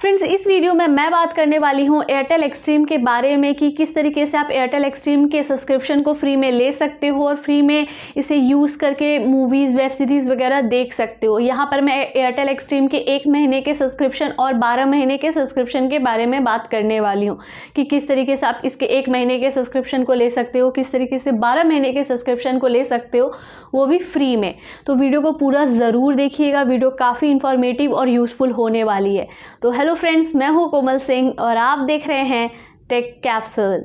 friends इस video में मैं बात करने वाली हूँ एयरटेल एक्सट्रीम के बारे में कि किस तरीके से आप एयरटेल एक्सट्रीम के सब्सक्रिप्शन को फ्री में ले सकते हो और फ्री में इसे यूज़ करके मूवीज़ वेब सीरीज़ वगैरह देख सकते हो यहाँ पर मैं एयरटेल एक्सट्रीम के एक महीने के सब्सक्रिप्शन और बारह महीने के सब्सक्रिप्शन के बारे में बात करने वाली हूँ कि किस तरीके से आप इसके एक महीने के सब्सक्रिप्शन को ले सकते हो किस तरीके से बारह महीने के सब्सक्रिप्शन को ले सकते हो वो भी फ्री में तो वीडियो को पूरा ज़रूर देखिएगा वीडियो काफ़ी इन्फॉर्मेटिव और यूज़फुल होने वाली है तो हेल्प हेलो फ्रेंड्स मैं हूं कोमल सिंह और आप देख रहे हैं टेक कैप्सूल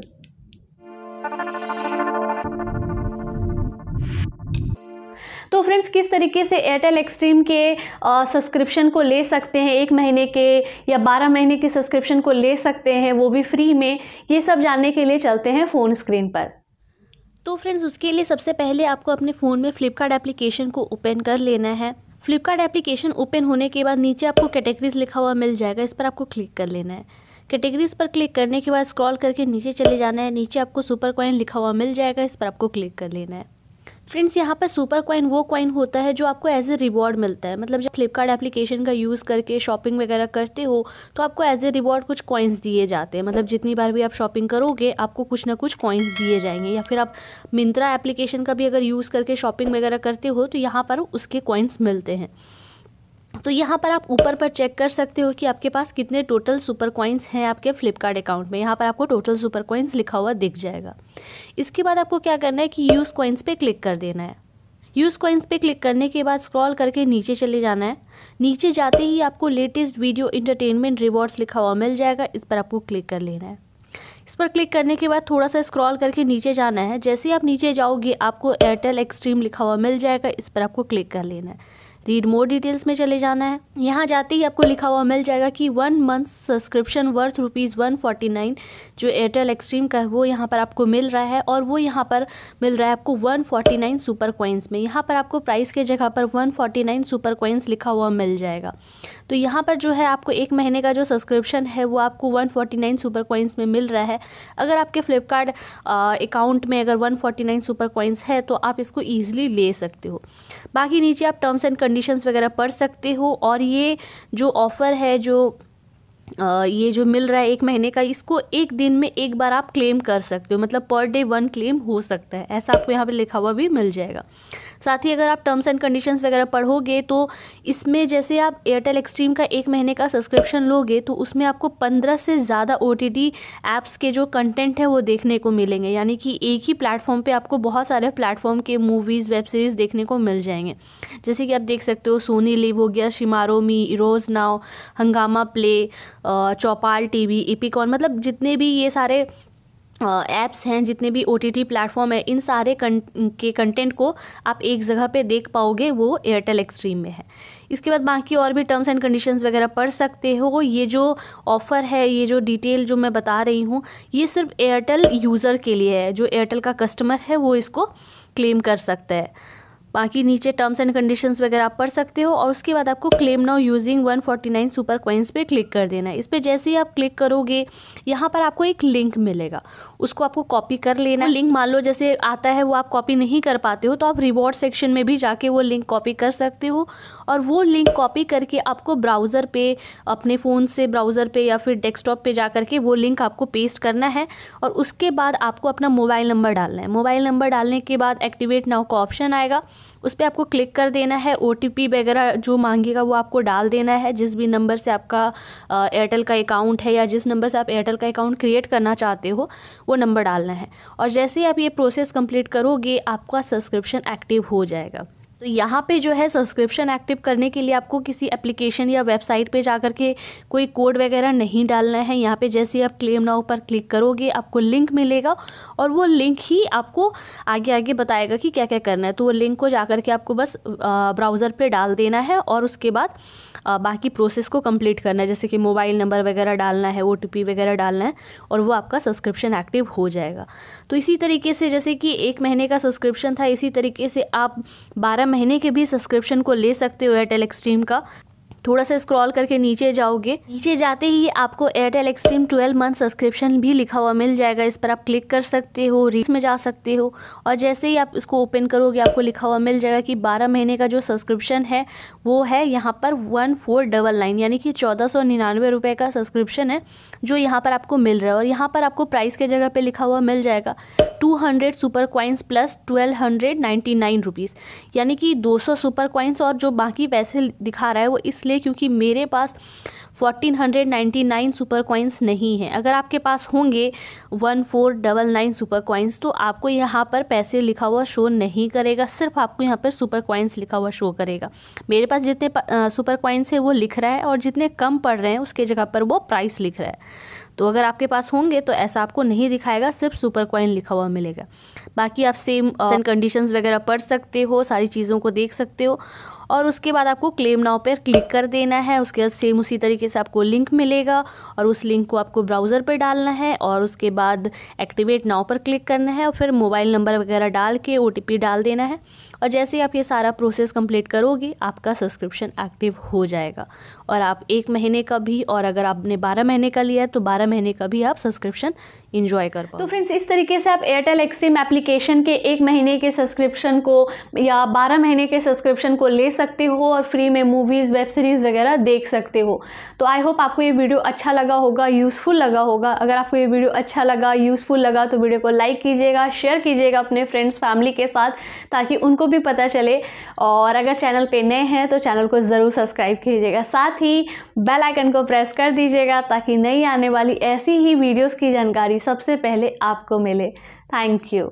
तो फ्रेंड्स किस तरीके से एयरटेल एक्सट्रीम के सब्सक्रिप्शन को ले सकते हैं एक महीने के या बारह महीने के सब्सक्रिप्शन को ले सकते हैं वो भी फ्री में ये सब जानने के लिए चलते हैं फ़ोन स्क्रीन पर तो फ्रेंड्स उसके लिए सबसे पहले आपको अपने फ़ोन में फ्लिपकार्ट एप्लीकेशन को ओपन कर लेना है फ्लिपकार्ट एप्लीकेशन ओपन होने के बाद नीचे आपको कैटेगरीज लिखा हुआ मिल जाएगा इस पर आपको क्लिक कर लेना है कैटेगरीज पर क्लिक करने के बाद स्क्रॉल करके नीचे चले जाना है नीचे आपको सुपर कॉइन लिखा हुआ मिल जाएगा इस पर आपको क्लिक कर लेना है फ्रेंड्स यहाँ पर सुपर कॉइन वो कॉइन होता है जो आपको एज ए रिवॉर्ड मिलता है मतलब जब फ्लिपकार्ट एप्लीकेशन का यूज़ करके शॉपिंग वगैरह करते हो तो आपको एज ए रिवॉर्ड कुछ कॉइन्स दिए जाते हैं मतलब जितनी बार भी आप शॉपिंग करोगे आपको कुछ ना कुछ कॉइन्स दिए जाएंगे या फिर आप मिंत्रा एप्लीकेशन का भी अगर यूज़ करके शॉपिंग वगैरह करते हो तो यहाँ पर उसके कॉइन्स मिलते हैं तो यहाँ पर आप ऊपर पर चेक कर सकते हो कि आपके पास कितने टोटल सुपर कॉइन्स हैं आपके फ्लिपकार्ट अकाउंट में यहाँ पर आपको टोटल सुपर कॉइन्स लिखा हुआ दिख जाएगा इसके बाद आपको क्या करना है कि यूज़ कॉइन्स पे क्लिक कर देना है यूज़ कॉइन्स पे क्लिक करने के बाद स्क्रॉल करके नीचे चले जाना है नीचे जाते ही आपको लेटेस्ट वीडियो इंटरटेनमेंट रिवॉर्ड्स लिखा हुआ मिल जाएगा इस पर आपको क्लिक कर लेना है इस पर क्लिक करने के बाद थोड़ा सा स्क्रॉल करके नीचे जाना है जैसे ही आप नीचे जाओगे आपको एयरटेल एक्सट्रीम लिखा हुआ मिल जाएगा इस पर आपको क्लिक कर लेना है रीड मोर डिटेल्स में चले जाना है यहाँ जाते ही आपको लिखा हुआ मिल जाएगा कि one month subscription worth rupees one forty nine जो एयरटेल एक्सट्रीम का है वो यहाँ पर आपको मिल रहा है और वो यहाँ पर मिल रहा है आपको one forty nine super coins में यहाँ पर आपको प्राइस के जगह पर one forty nine super coins लिखा हुआ मिल जाएगा तो यहाँ पर जो है आपको एक महीने का जो सब्सक्रिप्शन है वो आपको one forty nine super coins में मिल रहा है अगर आपके फ्लिपकार्ट अकाउंट में अगर one forty nine super coins है तो आप इसको ईजिली ले सकते हो बाकी नीचे आप टर्म्स एंड कंडीशंस वगैरह पढ़ सकते हो और ये जो ऑफ़र है जो ये जो मिल रहा है एक महीने का इसको एक दिन में एक बार आप क्लेम कर सकते हो मतलब पर डे वन क्लेम हो सकता है ऐसा आपको यहाँ पे लिखा हुआ भी मिल जाएगा साथ ही अगर आप टर्म्स एंड कंडीशन वगैरह पढ़ोगे तो इसमें जैसे आप एयरटेल एक्सट्रीम का एक महीने का सब्सक्रिप्शन लोगे तो उसमें आपको पंद्रह से ज़्यादा ओ एप्स के जो कंटेंट है वो देखने को मिलेंगे यानी कि एक ही प्लेटफॉर्म पर आपको बहुत सारे प्लेटफॉर्म के मूवीज़ वेब सीरीज़ देखने को मिल जाएंगे जैसे कि आप देख सकते हो सोनी लिव हो गया शिमारो मी इरोज नाव हंगामा प्ले चौपाल टीवी इपिकॉन मतलब जितने भी ये सारे ऐप्स हैं जितने भी ओ टी प्लेटफॉर्म है इन सारे कं, के कंटेंट को आप एक जगह पे देख पाओगे वो एयरटेल एक्सट्रीम में है इसके बाद बाकी और भी टर्म्स एंड कंडीशंस वगैरह पढ़ सकते हो ये जो ऑफ़र है ये जो डिटेल जो मैं बता रही हूँ ये सिर्फ एयरटेल यूज़र के लिए है जो एयरटेल का कस्टमर है वो इसको क्लेम कर सकता है बाकी नीचे टर्म्स एंड कंडीशंस वगैरह आप पढ़ सकते हो और उसके बाद आपको claim now using 149 super coins पर क्लिक कर देना है इस पर जैसे ही आप क्लिक करोगे यहाँ पर आपको एक लिंक मिलेगा उसको आपको कॉपी कर लेना लिंक मान लो जैसे आता है वो आप कॉपी नहीं कर पाते हो तो आप रिवॉर्ड सेक्शन में भी जाके वो लिंक कॉपी कर सकते हो और वो लिंक कॉपी करके आपको ब्राउज़र पर अपने फ़ोन से ब्राउज़र पर या फिर डेस्कटॉप पर जा करके वो लिंक आपको पेस्ट करना है और उसके बाद आपको अपना मोबाइल नंबर डालना है मोबाइल नंबर डालने के बाद एक्टिवेट नाउ का ऑप्शन आएगा उस पर आपको क्लिक कर देना है ओ वगैरह जो मांगेगा वो आपको डाल देना है जिस भी नंबर से आपका एयरटेल का अकाउंट है या जिस नंबर से आप एयरटेल का अकाउंट क्रिएट करना चाहते हो वो नंबर डालना है और जैसे ही आप ये प्रोसेस कंप्लीट करोगे आपका सब्सक्रिप्शन एक्टिव हो जाएगा तो यहाँ पे जो है सब्सक्रिप्शन एक्टिव करने के लिए आपको किसी एप्लीकेशन या वेबसाइट पे जा कर के कोई कोड वगैरह नहीं डालना है यहाँ पे जैसे आप क्लेम नाउ पर क्लिक करोगे आपको लिंक मिलेगा और वो लिंक ही आपको आगे आगे बताएगा कि क्या क्या करना है तो वो लिंक को जा करके के आपको बस ब्राउज़र पर डाल देना है और उसके बाद बाकी प्रोसेस को कम्प्लीट करना है जैसे कि मोबाइल नंबर वगैरह डालना है ओ वगैरह डालना है और वो आपका सब्सक्रिप्शन एक्टिव हो जाएगा तो इसी तरीके से जैसे कि एक महीने का सब्सक्रिप्शन था इसी तरीके से आप बारह महीने के भी सब्सक्रिप्शन को ले सकते हो एयरटेल एक्सट्रीम का थोड़ा सा स्क्रॉल करके नीचे जाओगे नीचे जाते ही आपको Airtel Xtreme twelve month subscription भी लिखा हुआ मिल जाएगा इस पर आप क्लिक कर सकते हो रील्स में जा सकते हो और जैसे ही आप इसको ओपन करोगे आपको लिखा हुआ मिल जाएगा कि बारह महीने का जो सब्सक्रिप्शन है वो है यहाँ पर वन फोर डबल नाइन यानी कि चौदह सौ निन्यानवे रुपये का सब्सक्रिप्शन है जो यहाँ पर आपको मिल रहा है और यहाँ पर आपको प्राइस के जगह पर लिखा हुआ मिल जाएगा two hundred super coins plus twelve hundred ninety nine rupees यानी कि दो सौ सुपर क्वाइंस और जो बाकी पैसे दिखा रहा है वो इसलिए इसलिए क्योंकि मेरे पास 1499 सुपर कॉइन्स नहीं है अगर आपके पास होंगे 1499 four double nine super coins तो आपको यहाँ पर पैसे लिखा हुआ शो नहीं करेगा सिर्फ आपको यहाँ पर सुपर कॉइन्स लिखा हुआ शो करेगा मेरे पास जितने सुपर कॉइन्स है वो लिख रहा है और जितने कम पड़ रहे हैं उसके जगह पर वो प्राइस लिख रहा है तो अगर आपके पास होंगे तो ऐसा आपको नहीं दिखाएगा सिर्फ सुपर कॉइन लिखा हुआ मिलेगा बाकी आप सेम कंडीशंस वगैरह पढ़ सकते हो सारी चीज़ों को देख सकते हो और उसके बाद आपको क्लेम नाव पर क्लिक कर देना है उसके बाद सेम उसी तरीके से आपको लिंक मिलेगा और उस लिंक को आपको ब्राउज़र पर डालना है और उसके बाद एक्टिवेट नाव पर क्लिक करना है और फिर मोबाइल नंबर वगैरह डाल के ओ डाल देना है और जैसे ही आप ये सारा प्रोसेस कंप्लीट करोगे आपका सब्सक्रिप्शन एक्टिव हो जाएगा और आप एक महीने का भी और अगर आपने बारह महीने का लिया है तो बारह महीने का भी आप सब्सक्रिप्शन इन्जॉय कर पाओ तो फ्रेंड्स इस तरीके से आप एयरटेल एक्सट्रीम एप्लीकेशन के एक महीने के सब्सक्रिप्शन को या बारह महीने के सब्सक्रिप्शन को ले सकते हो और फ्री में मूवीज़ वेब सीरीज़ वगैरह देख सकते हो तो आई होप आपको ये वीडियो अच्छा लगा होगा यूज़फुल लगा होगा अगर आपको ये वीडियो अच्छा लगा यूज़फुल लगा तो वीडियो को लाइक कीजिएगा शेयर कीजिएगा अपने फ्रेंड्स फैमिली के साथ ताकि उनको भी पता चले और अगर चैनल पर नए हैं तो चैनल को ज़रूर सब्सक्राइब कीजिएगा साथ ही बेल आइकन को प्रेस कर दीजिएगा ताकि नई आने वाली ऐसी ही वीडियोज़ की जानकारी सबसे पहले आपको मिले थैंक यू